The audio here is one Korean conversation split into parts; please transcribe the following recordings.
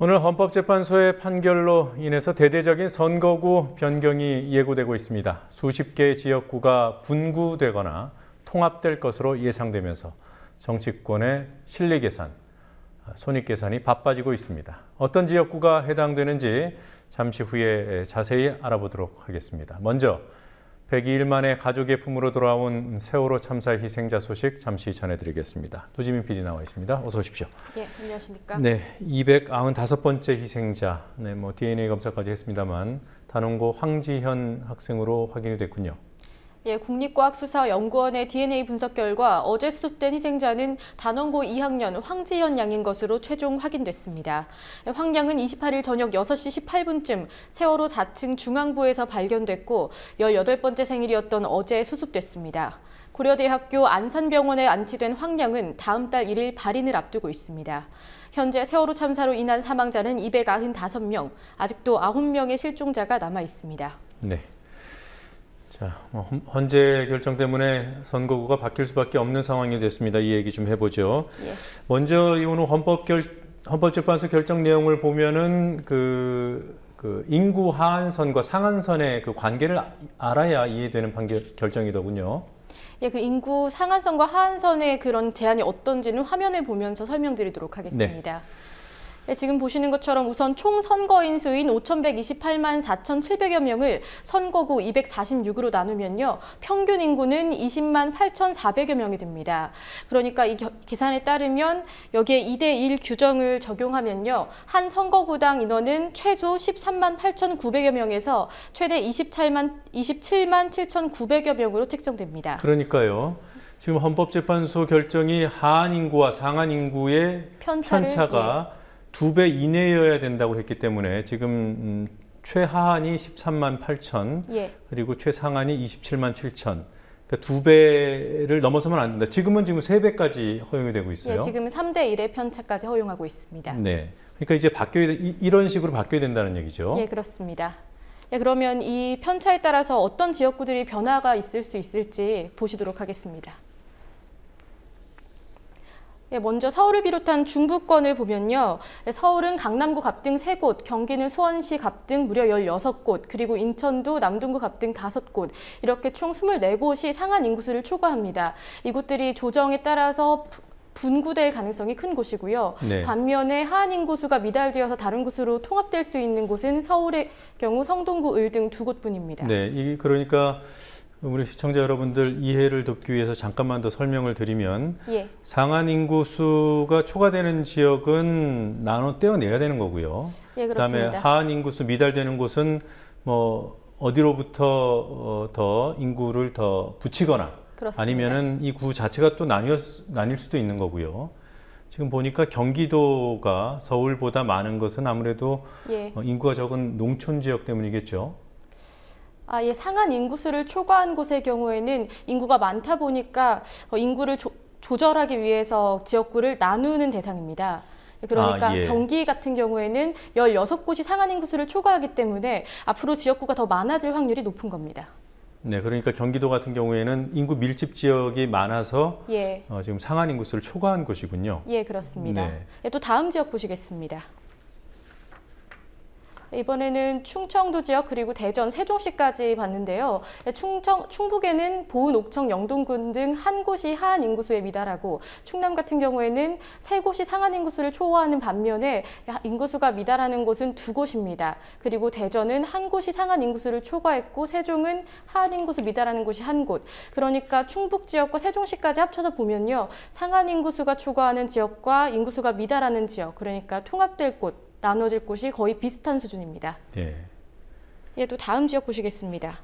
오늘 헌법재판소의 판결로 인해서 대대적인 선거구 변경이 예고되고 있습니다. 수십 개의 지역구가 분구되거나 통합될 것으로 예상되면서 정치권의 실리 계산, 손익 계산이 바빠지고 있습니다. 어떤 지역구가 해당되는지 잠시 후에 자세히 알아보도록 하겠습니다. 먼저 102일 만에 가족의 품으로 돌아온 세월호 참사 희생자 소식 잠시 전해드리겠습니다. 도지민 PD 나와 있습니다. 어서 오십시오. 예, 안녕하십니까? 네, 295번째 희생자, 네, 뭐 DNA 검사까지 했습니다만 단원고 황지현 학생으로 확인이 됐군요. 예, 국립과학수사연구원의 DNA 분석 결과 어제 수습된 희생자는 단원고 2학년 황지연 양인 것으로 최종 확인됐습니다. 예, 황 양은 28일 저녁 6시 18분쯤 세월호 4층 중앙부에서 발견됐고 18번째 생일이었던 어제 수습됐습니다. 고려대학교 안산병원에 안치된 황 양은 다음 달 1일 발인을 앞두고 있습니다. 현재 세월호 참사로 인한 사망자는 295명, 아직도 9명의 실종자가 남아 있습니다. 네, 자, 뭐 헌재 결정 때문에 선거구가 바뀔 수밖에 없는 상황이 됐습니다. 이 얘기 좀 해보죠. 예. 먼저 오늘 헌법 결, 헌법재판소 결정 내용을 보면은 그, 그 인구 하한선과 상한선의 그 관계를 알아야 이해되는 판결 결정이더군요. 예, 그 인구 상한선과 하한선의 그런 제한이 어떤지는 화면을 보면서 설명드리도록 네. 하겠습니다. 네. 네, 지금 보시는 것처럼 우선 총 선거인 수인 5,128만 4,700여 명을 선거구 246으로 나누면요. 평균 인구는 20만 8,400여 명이 됩니다. 그러니까 이 계산에 따르면 여기에 2대1 규정을 적용하면요. 한 선거구당 인원은 최소 13만 8,900여 명에서 최대 27만, 27만 7,900여 명으로 책정됩니다. 그러니까요. 지금 헌법재판소 결정이 하한 인구와 상한 인구의 편차를, 편차가 예. 두배 이내여야 된다고 했기 때문에 지금 음, 최하한이 13만 8천 예. 그리고 최상한이 27만 7천 그러니까 두 배를 넘어서면 안 된다. 지금은 지금 세 배까지 허용이 되고 예, 있어요. 예, 지금 은 3대 1의 편차까지 허용하고 있습니다. 네. 그러니까 이제 바뀌어야 이, 이런 식으로 바뀌어야 된다는 얘기죠. 예, 그렇습니다. 예, 그러면 이 편차에 따라서 어떤 지역구들이 변화가 있을 수 있을지 보시도록 하겠습니다. 예, 먼저 서울을 비롯한 중부권을 보면요. 예, 서울은 강남구 갑등 3곳, 경기는 수원시 갑등 무려 16곳, 그리고 인천도 남동구 갑등 5곳, 이렇게 총 24곳이 상한 인구수를 초과합니다. 이곳들이 조정에 따라서 분구될 가능성이 큰 곳이고요. 네. 반면에 하한 인구수가 미달되어서 다른 곳으로 통합될 수 있는 곳은 서울의 경우 성동구 을등두 곳뿐입니다. 네, 그러니까 우리 시청자 여러분들 이해를 돕기 위해서 잠깐만 더 설명을 드리면 예. 상한 인구수가 초과되는 지역은 나눠 떼어내야 되는 거고요. 예, 그다음에 하한 인구수 미달되는 곳은 뭐 어디로부터 어, 더 인구를 더 붙이거나 그렇습니다. 아니면은 이 구 자체가 또 나뉘어 나뉠 수도 있는 거고요. 지금 보니까 경기도가 서울보다 많은 것은 아무래도 예. 어, 인구가 적은 농촌 지역 때문이겠죠. 아예 상한 인구수를 초과한 곳의 경우에는 인구가 많다 보니까 어, 인구를 조, 조절하기 위해서 지역구를 나누는 대상입니다. 그러니까 아, 예. 경기 같은 경우에는 16곳이 상한 인구수를 초과하기 때문에 앞으로 지역구가 더 많아질 확률이 높은 겁니다. 네, 그러니까 경기도 같은 경우에는 인구 밀집 지역이 많아서 예. 어, 지금 상한 인구수를 초과한 곳이군요. 예, 그렇습니다. 네. 예, 또 다음 지역 보시겠습니다. 이번에는 충청도 지역 그리고 대전 세종시까지 봤는데요. 충청, 충북에는 보은, 옥청, 영동군 등 한 곳이 하한 인구수에 미달하고 충남 같은 경우에는 세 곳이 상한 인구수를 초과하는 반면에 인구수가 미달하는 곳은 두 곳입니다. 그리고 대전은 한 곳이 상한 인구수를 초과했고 세종은 하한 인구수 미달하는 곳이 한 곳. 그러니까 충북 지역과 세종시까지 합쳐서 보면요. 상한 인구수가 초과하는 지역과 인구수가 미달하는 지역, 그러니까 통합될 곳 나눠질 곳이 거의 비슷한 수준입니다. 예. 예, 또 다음 지역 보시겠습니다.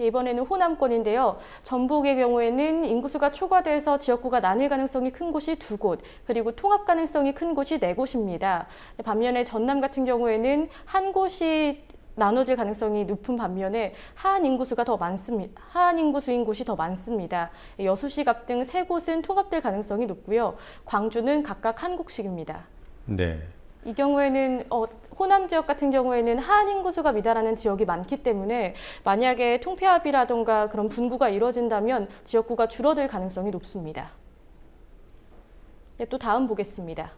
예, 이번에는 호남권인데요. 전북의 경우에는 인구수가 초과돼서 지역구가 나뉠 가능성이 큰 곳이 두 곳, 그리고 통합 가능성이 큰 곳이 네 곳입니다. 예, 반면에 전남 같은 경우에는 한 곳이 나눠질 가능성이 높은 반면에 하한 인구수가 더 많습니다. 하한 인구수인 곳이 더 많습니다. 여수시 갑등 세 곳은 통합될 가능성이 높고요. 광주는 각각 한 곳씩입니다. 네. 이 경우에는 어, 호남 지역 같은 경우에는 하한 인구수가 미달하는 지역이 많기 때문에 만약에 통폐합이라던가 그런 분구가 이루어진다면 지역구가 줄어들 가능성이 높습니다. 네, 또 다음 보겠습니다.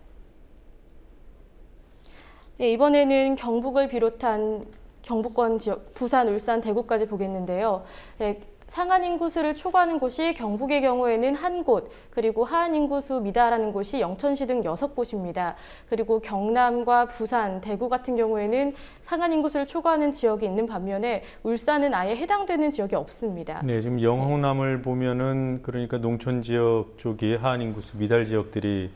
네, 이번에는 경북을 비롯한 경북권 지역, 부산, 울산, 대구까지 보겠는데요. 예, 상한 인구수를 초과하는 곳이 경북의 경우에는 한 곳, 그리고 하한 인구수 미달하는 곳이 영천시 등 여섯 곳입니다. 그리고 경남과 부산, 대구 같은 경우에는 상한 인구수를 초과하는 지역이 있는 반면에 울산은 아예 해당되는 지역이 없습니다. 네, 지금 영호남을 보면은 그러니까 농촌 지역 쪽이 하한 인구수 미달 지역들이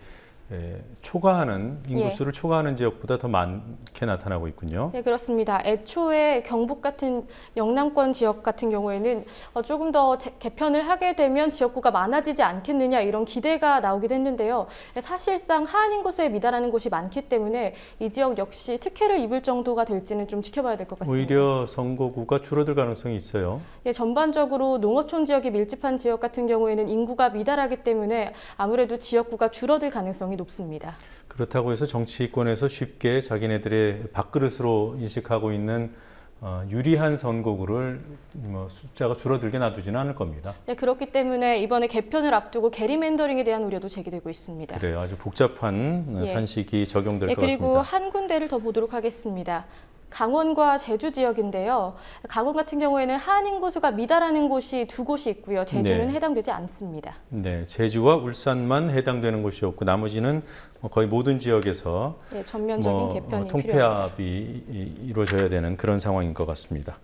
예, 초과하는 인구수를 예. 초과하는 지역보다 더 많게 나타나고 있군요. 네, 그렇습니다. 애초에 경북 같은 영남권 지역 같은 경우에는 어, 조금 더 개편을 하게 되면 지역구가 많아지지 않겠느냐 이런 기대가 나오기도 했는데요. 네, 사실상 하한 인구수에 미달하는 곳이 많기 때문에 이 지역 역시 특혜를 입을 정도가 될지는 좀 지켜봐야 될 것 같습니다. 오히려 선거구가 줄어들 가능성이 있어요. 예, 전반적으로 농어촌 지역이 밀집한 지역 같은 경우에는 인구가 미달하기 때문에 아무래도 지역구가 줄어들 가능성이 높습니다. 그렇다고 해서 정치권에서 쉽게 자기네들의 밥그릇으로 인식하고 있는 어, 유리한 선거구를 뭐 숫자가 줄어들게 놔두지는 않을 겁니다. 네, 그렇기 때문에 이번에 개편을 앞두고 게리맨더링에 대한 우려도 제기되고 있습니다. 그래요. 아주 복잡한 예. 산식이 적용될 예, 것 같습니다. 그리고 한 군데를 더 보도록 하겠습니다. 강원과 제주 지역인데요. 강원 같은 경우에는 한인 고수가 미달하는 곳이 두 곳이 있고요. 제주는 네. 해당되지 않습니다. 네, 제주와 울산만 해당되는 곳이었고 나머지는 뭐 거의 모든 지역에서 네, 전면적인 뭐, 어, 개편이 통폐합이 필요합니다. 이루어져야 되는 그런 상황인 것 같습니다.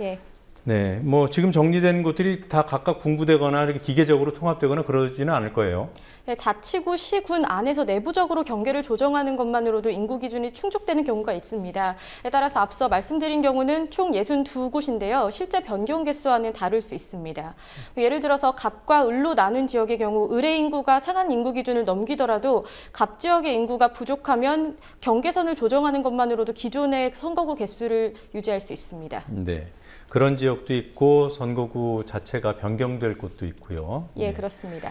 예. 네, 뭐 지금 정리된 곳들이 다 각각 분구되거나 이렇게 기계적으로 통합되거나 그러지는 않을 거예요. 네, 자치구, 시군 안에서 내부적으로 경계를 조정하는 것만으로도 인구 기준이 충족되는 경우가 있습니다. 따라서 앞서 말씀드린 경우는 총 62곳인데요. 실제 변경 개수와는 다를 수 있습니다. 뭐 예를 들어서 갑과 을로 나눈 지역의 경우 을의 인구가 상한 인구 기준을 넘기더라도 갑 지역의 인구가 부족하면 경계선을 조정하는 것만으로도 기존의 선거구 개수를 유지할 수 있습니다. 네. 그런 지역도 있고 선거구 자체가 변경될 곳도 있고요. 예, 네. 그렇습니다.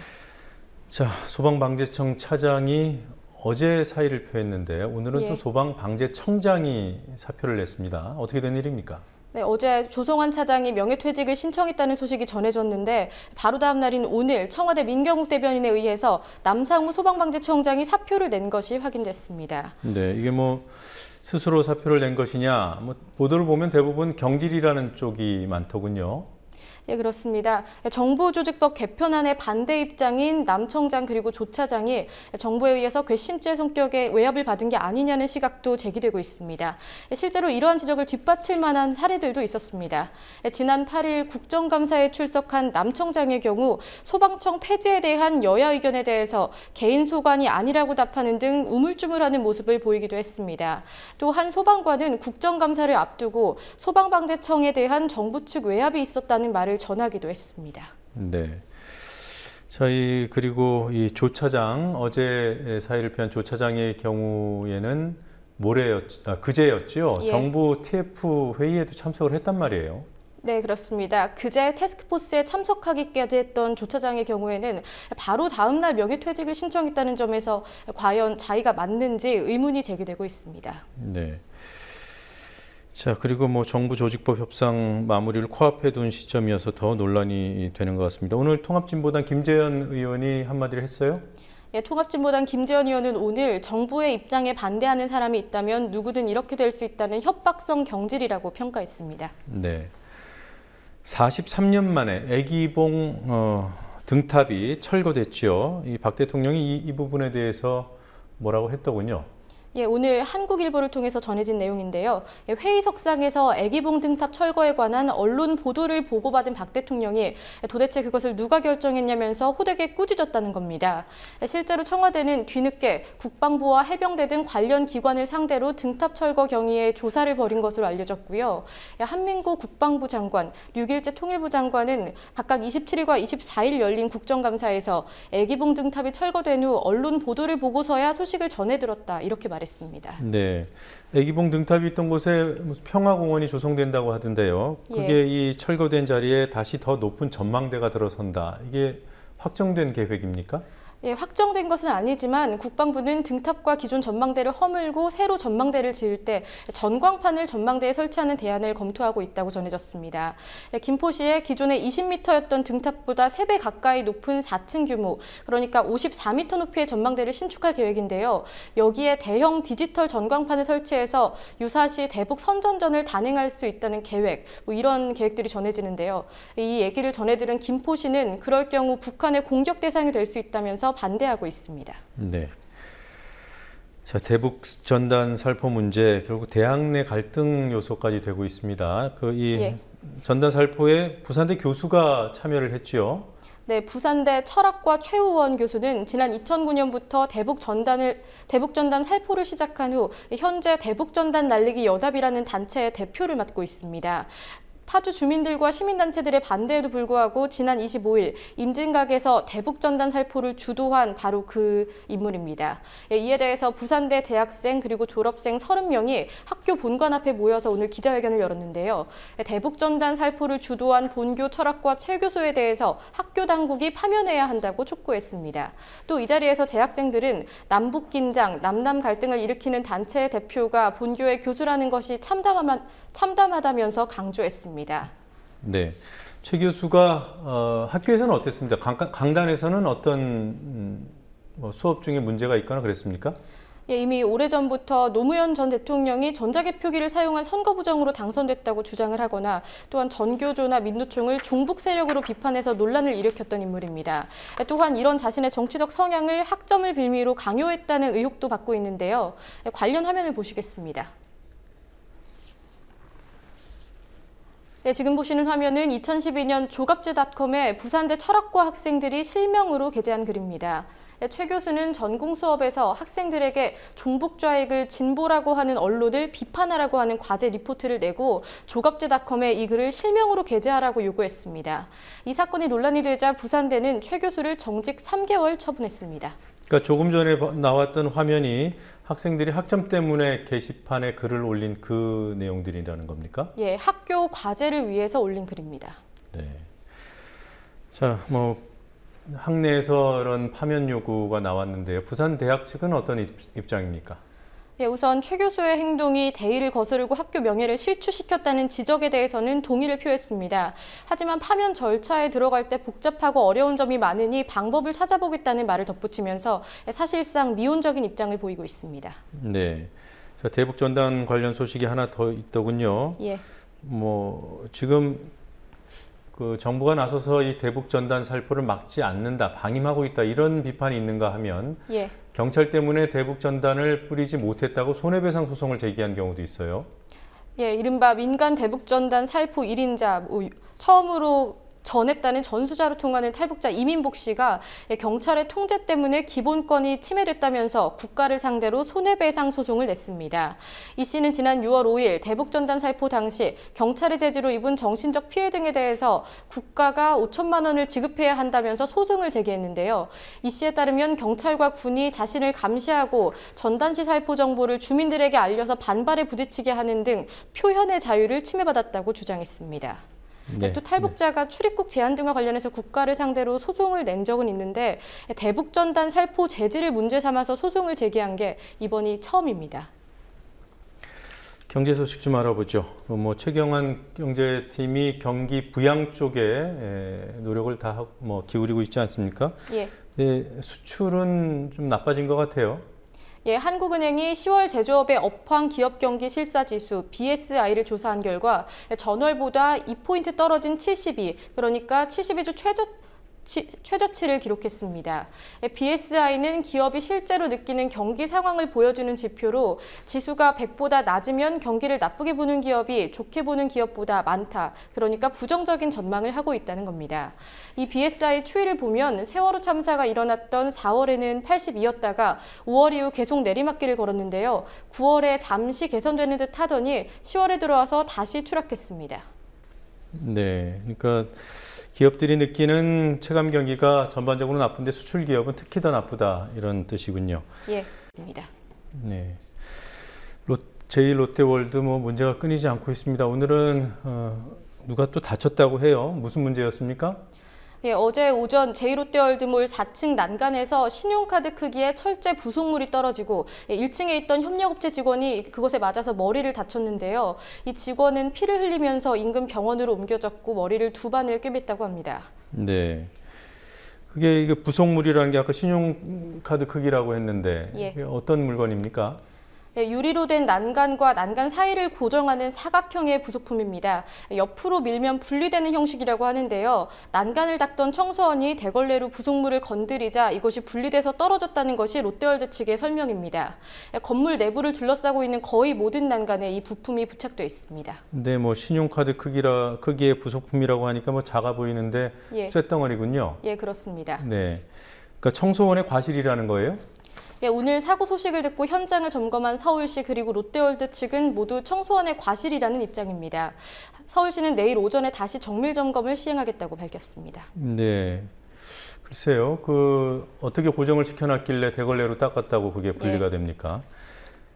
자, 소방방재청 차장이 어제 사의를 표했는데 오늘은 예. 또 소방방재청장이 사표를 냈습니다. 어떻게 된 일입니까? 네, 어제 조성환 차장이 명예퇴직을 신청했다는 소식이 전해졌는데 바로 다음 날인 오늘 청와대 민경욱 대변인에 의해서 남상우 소방방재청장이 사표를 낸 것이 확인됐습니다. 네, 이게 뭐 스스로 사표를 낸 것이냐 뭐 보도를 보면 대부분 경질이라는 쪽이 많더군요. 예, 그렇습니다. 예, 정부조직법 개편안의 반대 입장인 남청장 그리고 조차장이 예, 정부에 의해서 괘씸죄 성격의 외압을 받은 게 아니냐는 시각도 제기되고 있습니다. 예, 실제로 이러한 지적을 뒷받칠 만한 사례들도 있었습니다. 지난 8일 국정감사에 출석한 남청장의 경우 소방청 폐지에 대한 여야 의견에 대해서 개인 소관이 아니라고 답하는 등 우물쭈물하는 모습을 보이기도 했습니다. 또 한 소방관은 국정감사를 앞두고 소방방재청에 대한 정부 측 외압이 있었다는 말을 전하기도 했습니다. 네. 저희 그리고 이 조차장 어제 사의를 피한 조차장의 경우에는 모레였 아, 그제였죠. 예. 정부 TF 회의에도 참석을 했단 말이에요. 네, 그렇습니다. 그제 테스크포스에 참석하기까지 했던 조 차장의 경우에는 바로 다음 날 명예퇴직을 신청했다는 점에서 과연 자의가 맞는지 의문이 제기되고 있습니다. 네. 자, 그리고 뭐 정부 조직법 협상 마무리를 코앞에 둔 시점이어서 더 논란이 되는 것 같습니다. 오늘 통합진보당 김재현 의원이 한마디를 했어요? 예, 통합진보당 김재현 의원은 오늘 정부의 입장에 반대하는 사람이 있다면 누구든 이렇게 될 수 있다는 협박성 경질이라고 평가했습니다. 네. 43년 만에 애기봉 어, 등탑이 철거됐지이박 대통령이 이, 이 부분에 대해서 뭐라고 했더군요. 예, 오늘 한국일보를 통해서 전해진 내용인데요. 예, 회의석상에서 애기봉 등탑 철거에 관한 언론 보도를 보고받은 박 대통령이 도대체 그것을 누가 결정했냐면서 호되게 꾸짖었다는 겁니다. 예, 실제로 청와대는 뒤늦게 국방부와 해병대 등 관련 기관을 상대로 등탑 철거 경위에 조사를 벌인 것으로 알려졌고요. 예, 한민구 국방부 장관, 류길재 통일부 장관은 각각 27일과 24일 열린 국정감사에서 애기봉 등탑이 철거된 후 언론 보도를 보고서야 소식을 전해 들었다 이렇게 말했습니다. 말했습니다. 네, 애기봉 등탑이 있던 곳에 평화공원이 조성된다고 하던데요. 그게 예. 이 철거된 자리에 다시 더 높은 전망대가 들어선다. 이게 확정된 계획입니까? 예, 확정된 것은 아니지만 국방부는 등탑과 기존 전망대를 허물고 새로 전망대를 지을 때 전광판을 전망대에 설치하는 대안을 검토하고 있다고 전해졌습니다. 예, 김포시의 기존의 20m였던 등탑보다 3배 가까이 높은 4층 규모, 그러니까 54m 높이의 전망대를 신축할 계획인데요. 여기에 대형 디지털 전광판을 설치해서 유사시 대북 선전전을 단행할 수 있다는 계획, 뭐 이런 계획들이 전해지는데요. 이 얘기를 전해들은 김포시는 그럴 경우 북한의 공격 대상이 될 수 있다면서 나서서 반대하고 있습니다. 네. 자, 대북 전단 살포 문제 결국 대학 내 갈등 요소까지 되고 있습니다. 그이 예. 전단 살포에 부산대 교수가 참여를 했지요. 네, 부산대 철학과 최우원 교수는 지난 2009년부터 대북 전단을 대북 전단 살포를 시작한 후 현재 대북 전단 날리기 연합이라는 단체의 대표를 맡고 있습니다. 파주 주민들과 시민단체들의 반대에도 불구하고 지난 25일 임진각에서 대북전단 살포를 주도한 바로 그 인물입니다. 예, 이에 대해서 부산대 재학생 그리고 졸업생 30명이 학교 본관 앞에 모여서 오늘 기자회견을 열었는데요. 예, 대북전단 살포를 주도한 본교 철학과 최 교수에 대해서 학교 당국이 파면해야 한다고 촉구했습니다. 또 이 자리에서 재학생들은 남북 긴장, 남남 갈등을 일으키는 단체의 대표가 본교의 교수라는 것이 참담하다면서 강조했습니다. 있습니다. 네. 최 교수가 어, 학교에서는 어땠습니다? 강, 단에서는 어떤 음, 뭐 수업 중에 문제가 있거나 그랬습니까? 예, 이미 오래전부터 노무현 전 대통령이 전자개표기를 사용한 선거부정으로 당선됐다고 주장을 하거나 또한 전교조나 민노총을 종북 세력으로 비판해서 논란을 일으켰던 인물입니다. 또한 이런 자신의 정치적 성향을 학점을 빌미로 강요했다는 의혹도 받고 있는데요. 관련 화면을 보시겠습니다. 네, 지금 보시는 화면은 2012년 조갑제닷컴에 부산대 철학과 학생들이 실명으로 게재한 글입니다. 네, 최 교수는 전공 수업에서 학생들에게 종북 좌익을 진보라고 하는 언론을 비판하라고 하는 과제 리포트를 내고 조갑제닷컴에 이 글을 실명으로 게재하라고 요구했습니다. 이 사건이 논란이 되자 부산대는 최 교수를 정직 3개월 처분했습니다. 그러니까 조금 전에 나왔던 화면이 학생들이 학점 때문에 게시판에 글을 올린 그 내용들이라는 겁니까? 예, 학교 과제를 위해서 올린 글입니다. 네. 자, 뭐 학내에서 이런 파면 요구가 나왔는데요. 부산 대학 측은 어떤 입장입니까? 예, 우선 최 교수의 행동이 대의를 거스르고 학교 명예를 실추시켰다는 지적에 대해서는 동의를 표했습니다. 하지만 파면 절차에 들어갈 때 복잡하고 어려운 점이 많으니 방법을 찾아보겠다는 말을 덧붙이면서 예, 사실상 미온적인 입장을 보이고 있습니다. 네. 대북 전단 관련 소식이 하나 더 있더군요. 예. 뭐 지금 그 정부가 나서서 이 대북 전단 살포를 막지 않는다, 방임하고 있다 이런 비판이 있는가 하면 예. 경찰 때문에 대북 전단을 뿌리지 못했다고 손해배상 소송을 제기한 경우도 있어요. 예, 이른바 민간 대북 전단 살포 1인자 뭐 처음으로 전했다는 전수자로 통하는 탈북자 이민복 씨가 경찰의 통제 때문에 기본권이 침해됐다면서 국가를 상대로 손해배상 소송을 냈습니다. 이 씨는 지난 6월 5일 대북전단 살포 당시 경찰의 제지로 입은 정신적 피해 등에 대해서 국가가 5천만 원을 지급해야 한다면서 소송을 제기했는데요. 이 씨에 따르면 경찰과 군이 자신을 감시하고 전단시 살포 정보를 주민들에게 알려서 반발에 부딪히게 하는 등 표현의 자유를 침해받았다고 주장했습니다. 네. 또 탈북자가 출입국 제한 등과 관련해서 국가를 상대로 소송을 낸 적은 있는데 대북 전단 살포 제지를 문제 삼아서 소송을 제기한 게 이번이 처음입니다. 경제 소식 좀 알아보죠. 뭐 최경환 경제팀이 경기 부양 쪽에 노력을 다 뭐 기울이고 있지 않습니까? 예. 네, 수출은 좀 나빠진 것 같아요. 예, 한국은행이 10월 제조업의 업황 기업 경기 실사 지수 BSI를 조사한 결과 전월보다 2포인트 떨어진 72, 그러니까 72주 최저 최저치를 기록했습니다. BSI는 기업이 실제로 느끼는 경기 상황을 보여주는 지표로 지수가 100보다 낮으면 경기를 나쁘게 보는 기업이 좋게 보는 기업보다 많다. 그러니까 부정적인 전망을 하고 있다는 겁니다. 이 BSI 추이를 보면 세월호 참사가 일어났던 4월에는 82였다가 5월 이후 계속 내리막길을 걸었는데요. 9월에 잠시 개선되는 듯 하더니 10월에 들어와서 다시 추락했습니다. 네, 그러니까 기업들이 느끼는 체감 경기가 전반적으로 나쁜데 수출 기업은 특히 더 나쁘다 이런 뜻이군요. 예, 입니다. 네. 제1 롯데월드 뭐 문제가 끊이지 않고 있습니다. 오늘은 어, 누가 또 다쳤다고 해요. 무슨 문제였습니까? 예, 어제 오전 제이롯데월드몰 4층 난간에서 신용카드 크기의 철제 부속물이 떨어지고 예, 1층에 있던 협력업체 직원이 그것에 맞아서 머리를 다쳤는데요. 이 직원은 피를 흘리면서 인근 병원으로 옮겨졌고 머리를 두 반을 꿰맸다고 합니다. 네. 그게 이게 부속물이라는 게 아까 신용카드 크기라고 했는데 예. 어떤 물건입니까? 네, 유리로 된 난간과 난간 사이를 고정하는 사각형의 부속품입니다. 옆으로 밀면 분리되는 형식이라고 하는데요. 난간을 닦던 청소원이 대걸레로 부속물을 건드리자 이것이 분리돼서 떨어졌다는 것이 롯데월드 측의 설명입니다. 건물 내부를 둘러싸고 있는 거의 모든 난간에 이 부품이 부착돼 있습니다. 네, 뭐 신용카드 크기라 크기의 부속품이라고 하니까 뭐 작아 보이는데 예. 쇳덩어리군요. 예, 그렇습니다. 네. 그러니까 청소원의 과실이라는 거예요? 예, 오늘 사고 소식을 듣고 현장을 점검한 서울시 그리고 롯데월드 측은 모두 청소원의 과실이라는 입장입니다. 서울시는 내일 오전에 다시 정밀 점검을 시행하겠다고 밝혔습니다. 네. 글쎄요. 그 어떻게 고정을 시켜놨길래 대걸레로 닦았다고 그게 분리가 네. 됩니까?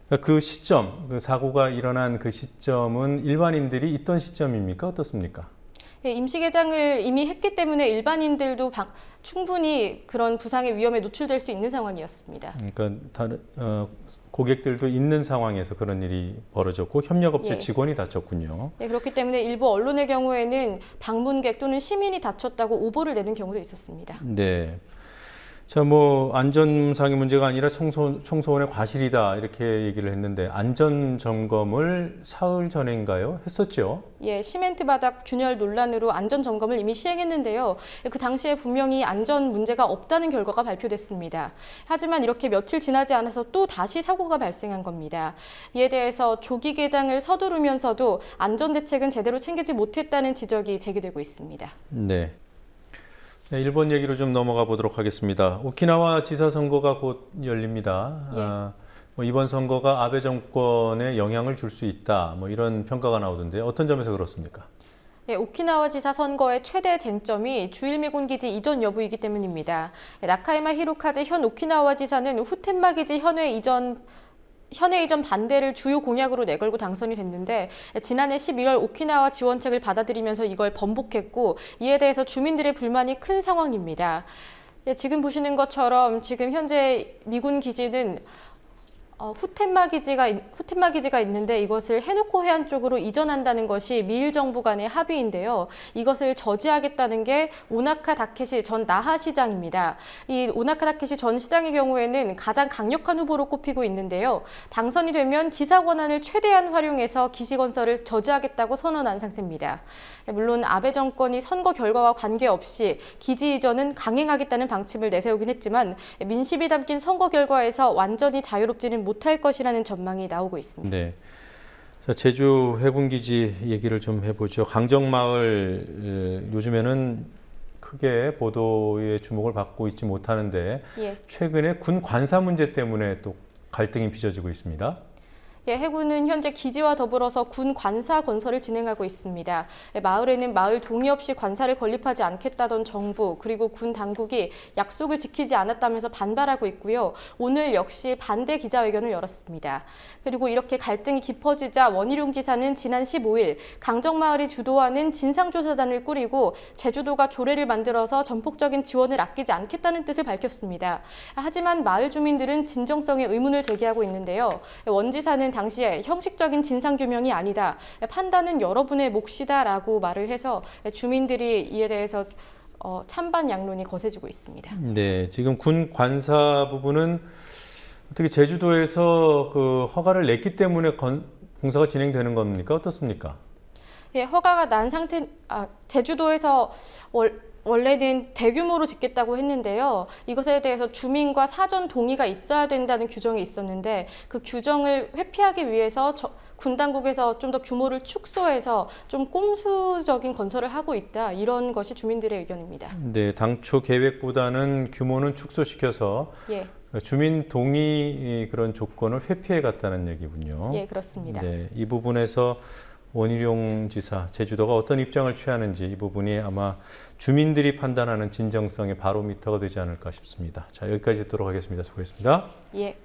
그러니까 그 시점, 그 사고가 일어난 그 시점은 일반인들이 있던 시점입니까? 어떻습니까? 예, 임시개장을 이미 했기 때문에 일반인들도 충분히 그런 부상의 위험에 노출될 수 있는 상황이었습니다. 그러니까 다른 어, 고객들도 있는 상황에서 그런 일이 벌어졌고 협력업체 예. 직원이 다쳤군요. 예, 그렇기 때문에 일부 언론의 경우에는 방문객 또는 시민이 다쳤다고 오보를 내는 경우도 있었습니다. 네. 저뭐 안전상의 문제가 아니라 청소, 청소원의 과실이다 이렇게 얘기를 했는데 안전 점검을 사흘 전인가요 했었죠? 예, 시멘트 바닥 균열 논란으로 안전 점검을 이미 시행했는데요. 예, 그 당시에 분명히 안전 문제가 없다는 결과가 발표됐습니다. 하지만 이렇게 며칠 지나지 않아서 또 다시 사고가 발생한 겁니다. 이에 대해서 조기 개장을 서두르면서도 안전 대책은 제대로 챙기지 못했다는 지적이 제기되고 있습니다. 네, 네, 일본 얘기로 좀 넘어가 보도록 하겠습니다. 오키나와 지사 선거가 곧 열립니다. 예. 아, 뭐 이번 선거가 아베 정권에 영향을 줄 수 있다. 뭐 이런 평가가 나오던데 어떤 점에서 그렇습니까? 예, 오키나와 지사 선거의 최대 쟁점이 주일미군 기지 이전 여부이기 때문입니다. 예, 나카이마 히로카즈 현 오키나와 지사는 후텐마 기지 현회 이전 현의 전 반대를 주요 공약으로 내걸고 당선이 됐는데 지난해 12월 오키나와 지원책을 받아들이면서 이걸 번복했고 이에 대해서 주민들의 불만이 큰 상황입니다. 예, 지금 보시는 것처럼 지금 현재 미군 기지는 어, 후텐마 기지가 후텐마 기지가 있는데 이것을 해놓고 해안 쪽으로 이전한다는 것이 미일 정부 간의 합의인데요. 이것을 저지하겠다는 게 오나카 다케시 전 나하 시장입니다. 이 오나카 다케시 전 시장의 경우에는 가장 강력한 후보로 꼽히고 있는데요. 당선이 되면 지사 권한을 최대한 활용해서 기지 건설을 저지하겠다고 선언한 상태입니다. 물론 아베 정권이 선거 결과와 관계없이 기지 이전은 강행하겠다는 방침을 내세우긴 했지만 민심이 담긴 선거 결과에서 완전히 자유롭지는 못. 못할 것이라는 전망이 나오고 있습니다. 네. 자, 제주 해군기지 얘기를 좀 해보죠. 강정마을 요즘에는 크게 보도의 주목을 받고 있지 못하는데 예. 최근에 군 관사 문제 때문에 또 갈등이 빚어지고 있습니다. 예, 해군은 현재 기지와 더불어서 군 관사 건설을 진행하고 있습니다. 예, 마을에는 마을 동의 없이 관사를 건립하지 않겠다던 정부 그리고 군 당국이 약속을 지키지 않았다면서 반발하고 있고요. 오늘 역시 반대 기자회견을 열었습니다. 그리고 이렇게 갈등이 깊어지자 원희룡 지사는 지난 15일 강정마을이 주도하는 진상조사단을 꾸리고 제주도가 조례를 만들어서 전폭적인 지원을 아끼지 않겠다는 뜻을 밝혔습니다. 하지만 마을 주민들은 진정성에 의문을 제기하고 있는데요. 예, 원지사는 당시에 형식적인 진상규명이 아니다. 판단은 여러분의 몫이다라고 말을 해서 주민들이 이에 대해서 어, 찬반 양론이 거세지고 있습니다. 네, 지금 군 관사 부분은 어떻게 제주도에서 그 허가를 냈기 때문에 건, 공사가 진행되는 겁니까? 어떻습니까? 예, 허가가 난 상태, 아, 제주도에서 월, 원래는 대규모로 짓겠다고 했는데요. 이것에 대해서 주민과 사전 동의가 있어야 된다는 규정이 있었는데 그 규정을 회피하기 위해서 군 당국에서 좀 더 규모를 축소해서 좀 꼼수적인 건설을 하고 있다. 이런 것이 주민들의 의견입니다. 네, 당초 계획보다는 규모는 축소시켜서 예. 주민 동의 그런 조건을 회피해 갔다는 얘기군요. 예, 그렇습니다. 네, 이 부분에서 원희룡 지사, 제주도가 어떤 입장을 취하는지 이 부분이 아마 주민들이 판단하는 진정성의 바로미터가 되지 않을까 싶습니다. 자, 여기까지 듣도록 하겠습니다. 수고했습니다. 예,